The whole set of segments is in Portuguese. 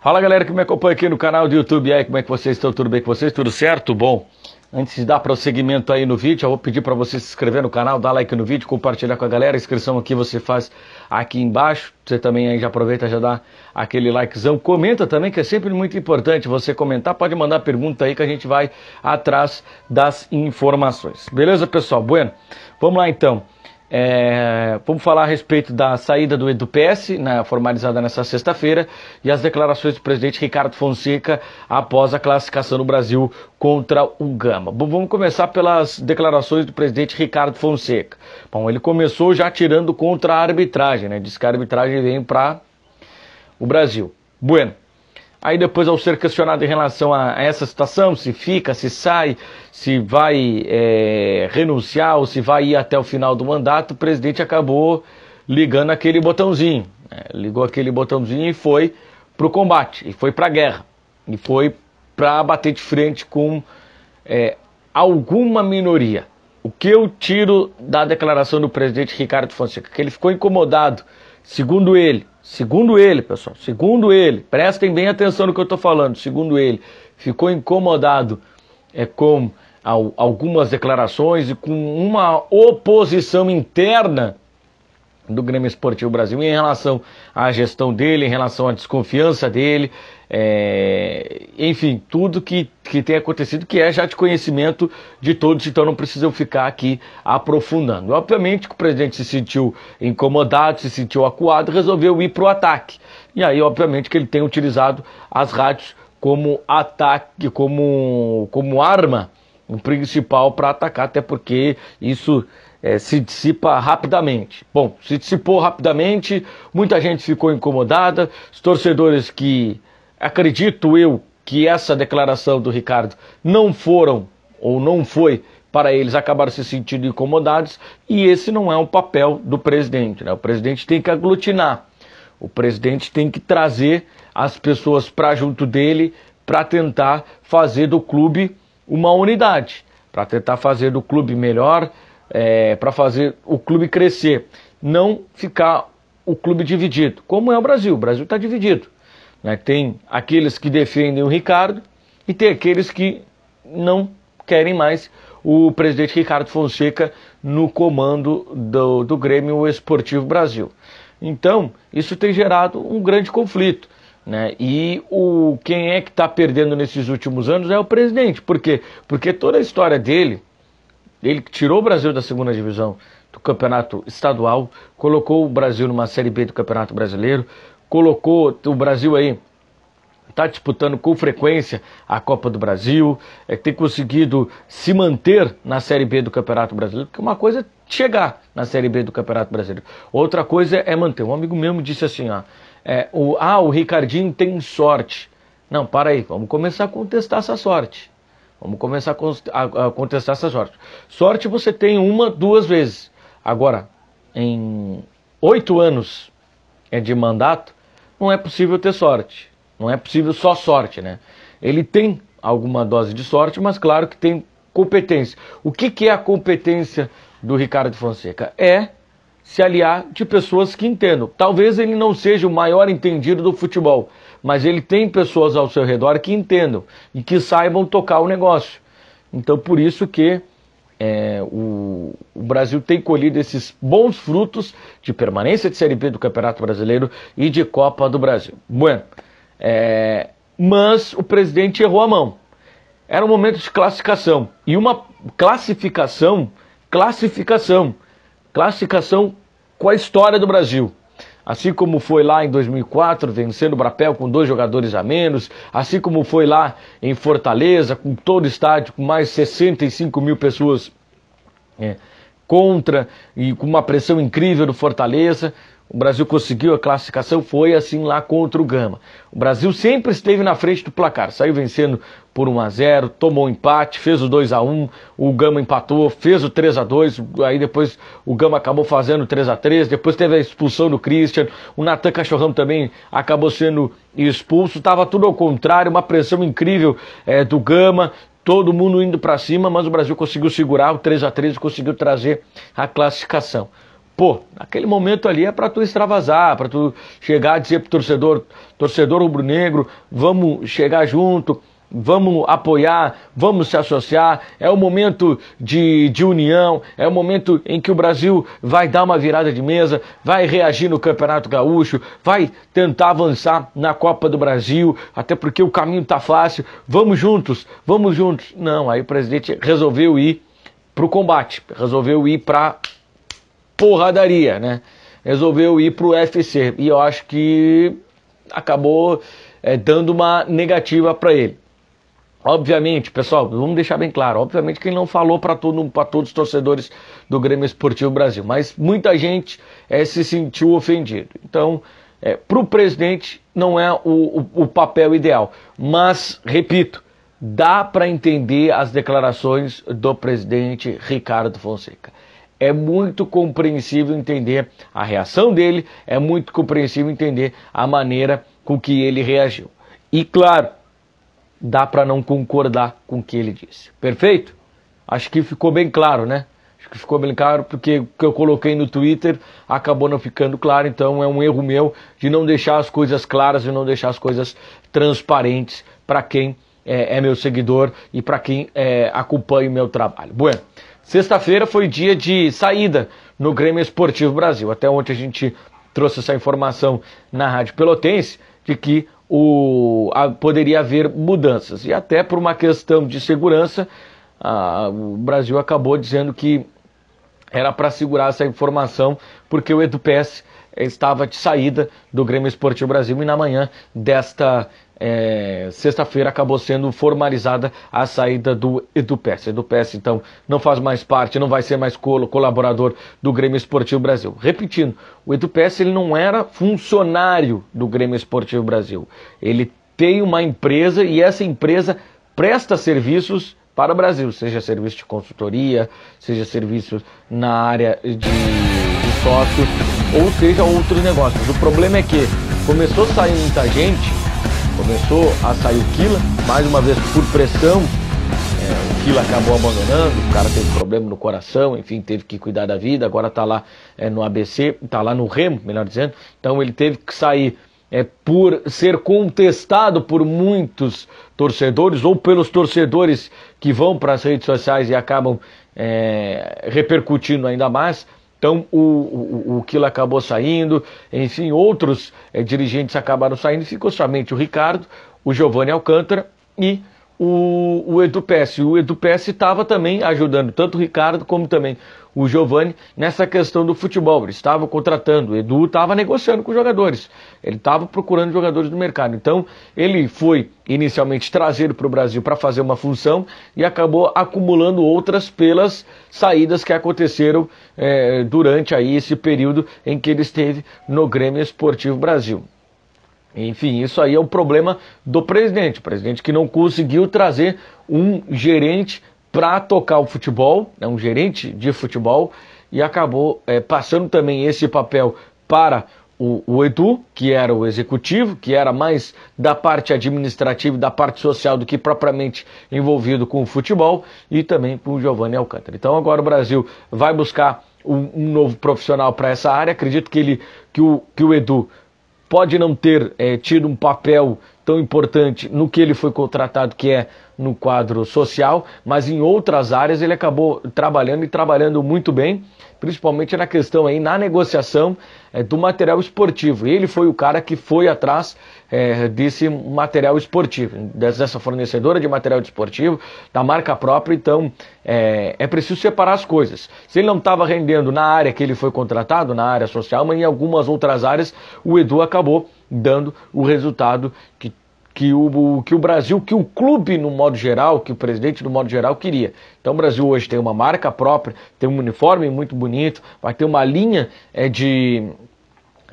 Fala galera que me acompanha aqui no canal do YouTube, e aí como é que vocês estão? Tudo bem com vocês? Tudo certo? Bom, Antes de dar prosseguimento aí no vídeo, eu vou pedir para você se inscrever no canal, dar like no vídeo, compartilhar com a galera. A inscrição aqui você faz aqui embaixo. Você também aí já aproveita, já dá aquele likezão. Comenta também, que é sempre muito importante você comentar. Pode mandar pergunta aí que a gente vai atrás das informações. Beleza, pessoal? Bueno, vamos lá então. É, vamos falar a respeito da saída do EduPS, né, formalizada nesta sexta-feira, e as declarações do presidente Ricardo Fonseca após a classificação do Brasil contra o Gama. Bom, vamos começar pelas declarações do presidente Ricardo Fonseca. Bom, ele começou já tirando contra a arbitragem, né, disse que a arbitragem vem para o Brasil. Bueno, Aí depois, ao ser questionado em relação a essa situação, se fica, se sai, se vai é, renunciar ou se vai ir até o final do mandato, o presidente acabou ligando aquele botãozinho. Né? Ligou aquele botãozinho e foi para o combate, e foi para a guerra, e foi para bater de frente com é, alguma minoria. O que eu tiro da declaração do presidente Ricardo Fonseca? Que ele ficou incomodado, segundo ele, Segundo ele, pessoal, segundo ele, prestem bem atenção no que eu estou falando. Segundo ele, ficou incomodado é, com algumas declarações e com uma oposição interna do Grêmio Esportivo Brasil em relação à gestão dele, em relação à desconfiança dele, é, enfim, tudo que, que tem acontecido que é já de conhecimento de todos, então não eu ficar aqui aprofundando. Obviamente que o presidente se sentiu incomodado, se sentiu acuado, resolveu ir para o ataque. E aí, obviamente, que ele tem utilizado as rádios como ataque, como, como arma principal para atacar, até porque isso é, se dissipa rapidamente. Bom, se dissipou rapidamente, muita gente ficou incomodada, os torcedores que, acredito eu, que essa declaração do Ricardo não foram ou não foi para eles acabaram se sentindo incomodados e esse não é um papel do presidente. Né? O presidente tem que aglutinar, o presidente tem que trazer as pessoas para junto dele para tentar fazer do clube uma unidade, para tentar fazer do clube melhor, é, para fazer o clube crescer, não ficar o clube dividido, como é o Brasil. O Brasil está dividido. Né? Tem aqueles que defendem o Ricardo e tem aqueles que não querem mais o presidente Ricardo Fonseca no comando do, do Grêmio Esportivo Brasil. Então, isso tem gerado um grande conflito. Né? E o, quem é que está perdendo nesses últimos anos é o presidente. Por quê? Porque toda a história dele ele tirou o Brasil da segunda divisão do campeonato estadual, colocou o Brasil numa Série B do Campeonato Brasileiro, colocou o Brasil aí está disputando com frequência a Copa do Brasil, é, tem conseguido se manter na Série B do Campeonato Brasileiro, porque uma coisa é chegar na Série B do Campeonato Brasileiro, outra coisa é manter. Um amigo meu me disse assim: ah, é, o, ah, o Ricardinho tem sorte. Não, para aí, vamos começar a contestar essa sorte. Vamos começar a contestar essa sorte. Sorte você tem uma, duas vezes. Agora, em oito anos é de mandato, não é possível ter sorte. Não é possível só sorte, né? Ele tem alguma dose de sorte, mas claro que tem competência. O que, que é a competência do Ricardo Fonseca? É se aliar de pessoas que entendam. Talvez ele não seja o maior entendido do futebol, mas ele tem pessoas ao seu redor que entendam e que saibam tocar o negócio. Então, por isso que é, o, o, Brasil tem colhido esses bons frutos de permanência de Série B do Campeonato Brasileiro e de Copa do Brasil. Bueno, é, mas o presidente errou a mão. Era um momento de classificação e uma classificação, classificação, classificação com a história do Brasil. Assim como foi lá em 2004, vencendo o Brapel com dois jogadores a menos, assim como foi lá em Fortaleza, com todo o estádio, com mais 65 mil pessoas é, contra e com uma pressão incrível do Fortaleza. O Brasil conseguiu a classificação, foi assim lá contra o Gama. O Brasil sempre esteve na frente do placar, saiu vencendo por 1 a 0, tomou um empate, fez o 2 a 1, o Gama empatou, fez o 3 a 2, aí depois o Gama acabou fazendo 3 a 3, depois teve a expulsão do Christian, o Natan Cachorrão também acabou sendo expulso, estava tudo ao contrário, uma pressão incrível é, do Gama, todo mundo indo para cima, mas o Brasil conseguiu segurar o 3 a 3 e conseguiu trazer a classificação. Pô, naquele momento ali é para tu extravasar, para tu chegar e dizer pro torcedor, torcedor rubro-negro, vamos chegar junto, vamos apoiar, vamos se associar. É o momento de, de união, é o momento em que o Brasil vai dar uma virada de mesa, vai reagir no Campeonato Gaúcho, vai tentar avançar na Copa do Brasil, até porque o caminho tá fácil. Vamos juntos, vamos juntos. Não, aí o presidente resolveu ir pro combate, resolveu ir para porradaria, né? Resolveu ir pro UFC e eu acho que acabou é, dando uma negativa para ele. Obviamente, pessoal, vamos deixar bem claro, obviamente que ele não falou para todo, todos os torcedores do Grêmio Esportivo Brasil, mas muita gente é, se sentiu ofendido. Então, é, para o presidente não é o, o, o papel ideal. Mas, repito, dá para entender as declarações do presidente Ricardo Fonseca é muito compreensível entender a reação dele, é muito compreensível entender a maneira com que ele reagiu. E claro, dá para não concordar com o que ele disse. Perfeito? Acho que ficou bem claro, né? Acho que ficou bem claro porque o que eu coloquei no Twitter acabou não ficando claro, então é um erro meu de não deixar as coisas claras e de não deixar as coisas transparentes para quem é, é, meu seguidor e para quem é, acompanha o meu trabalho. Bueno, Sexta-feira foi dia de saída no Grêmio Esportivo Brasil. Até ontem a gente trouxe essa informação na Rádio Pelotense de que o, a, poderia haver mudanças. E até por uma questão de segurança, a, o Brasil acabou dizendo que era para segurar essa informação, porque o EduPS estava de saída do Grêmio Esportivo Brasil e na manhã desta é, sexta-feira acabou sendo formalizada a saída do Edupes. Edupes, então, não faz mais parte, não vai ser mais colo, colaborador do Grêmio Esportivo Brasil. Repetindo, o Edupes ele não era funcionário do Grêmio Esportivo Brasil. Ele tem uma empresa e essa empresa presta serviços para o Brasil, seja serviço de consultoria, seja serviço na área de, de sócio, ou seja outros negócios. O problema é que começou a sair muita gente Começou a sair o Kila, mais uma vez por pressão. É, o Kila acabou abandonando, o cara teve problema no coração, enfim, teve que cuidar da vida, agora está lá é, no ABC, está lá no Remo, melhor dizendo. Então ele teve que sair é, por ser contestado por muitos torcedores ou pelos torcedores que vão para as redes sociais e acabam é, repercutindo ainda mais então o, o, o Kila acabou saindo, enfim, outros é, dirigentes acabaram saindo, ficou somente o Ricardo, o Giovanni Alcântara e o, o Edu Pesce. O Edu Pesce estava também ajudando tanto o Ricardo como também o Giovani nessa questão do futebol. Eles estavam contratando, o Edu estava negociando com jogadores, ele estava procurando jogadores do mercado. Então, ele foi inicialmente trazido para o Brasil para fazer uma função e acabou acumulando outras pelas saídas que aconteceram é, durante aí esse período em que ele esteve no Grêmio Esportivo Brasil. Enfim, isso aí é o problema do presidente. O presidente que não conseguiu trazer um gerente para tocar o futebol, né, um gerente de futebol, e acabou é, passando também esse papel para o, o, Edu, que era o executivo, que era mais da parte administrativa e da parte social do que propriamente envolvido com o futebol, e também com o Giovanni Alcântara. Então agora o Brasil vai buscar um, um novo profissional para essa área. Acredito que, ele, que, o, que o Edu pode não ter é, tido um papel tão importante no que ele foi contratado, que é no quadro social, mas em outras áreas ele acabou trabalhando e trabalhando muito bem, principalmente na questão aí, na negociação é, do material esportivo. Ele foi o cara que foi atrás é, desse material esportivo, dessa fornecedora de material esportivo, da marca própria, então é, é preciso separar as coisas. Se ele não estava rendendo na área que ele foi contratado, na área social, mas em algumas outras áreas, o Edu acabou dando o resultado que, que, o, que o Brasil, que o clube no modo geral, que o presidente no modo geral queria. Então o Brasil hoje tem uma marca própria, tem um uniforme muito bonito, vai ter uma linha é, de,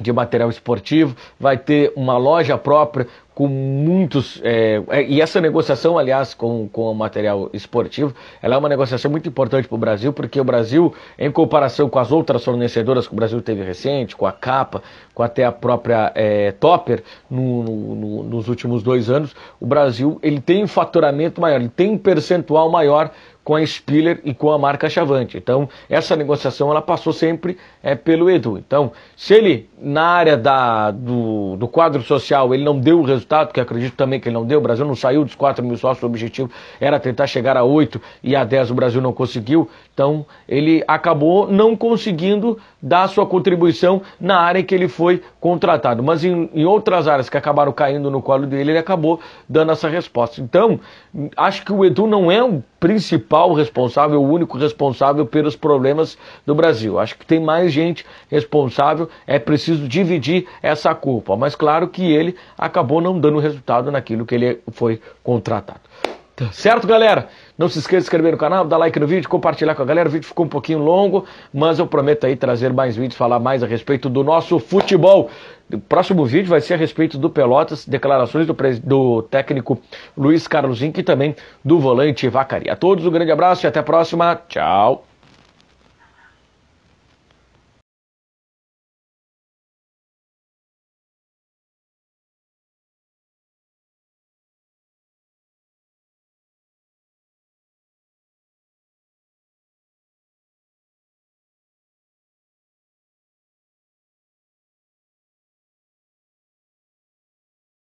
de material esportivo, vai ter uma loja própria com muitos é, é, e essa negociação, aliás, com, com o material esportivo, ela é uma negociação muito importante para o Brasil, porque o Brasil, em comparação com as outras fornecedoras que o Brasil teve recente, com a Capa, com até a própria é, Topper, no, no, no, nos últimos dois anos, o Brasil ele tem um faturamento maior, ele tem um percentual maior com a Spiller e com a marca Chavante. Então, essa negociação ela passou sempre é, pelo Edu. Então, se ele, na área da, do, do quadro social, ele não deu o resultado, que acredito também que ele não deu, o Brasil não saiu dos 4 mil sócios, o objetivo era tentar chegar a 8 e a 10 o Brasil não conseguiu, então, ele acabou não conseguindo dar sua contribuição na área em que ele foi contratado. Mas em, em, outras áreas que acabaram caindo no colo dele, ele acabou dando essa resposta. Então, acho que o Edu não é o principal responsável, o único responsável pelos problemas do Brasil. Acho que tem mais gente responsável, é preciso dividir essa culpa. Mas claro que ele acabou não dando resultado naquilo que ele foi contratado. Tá certo, galera? Não se esqueça de se inscrever no canal, dar like no vídeo, compartilhar com a galera. O vídeo ficou um pouquinho longo, mas eu prometo aí trazer mais vídeos, falar mais a respeito do nosso futebol. O próximo vídeo vai ser a respeito do Pelotas, declarações do, do técnico Luiz Carlos Inc e também do volante Vacari. A todos um grande abraço e até a próxima. Tchau.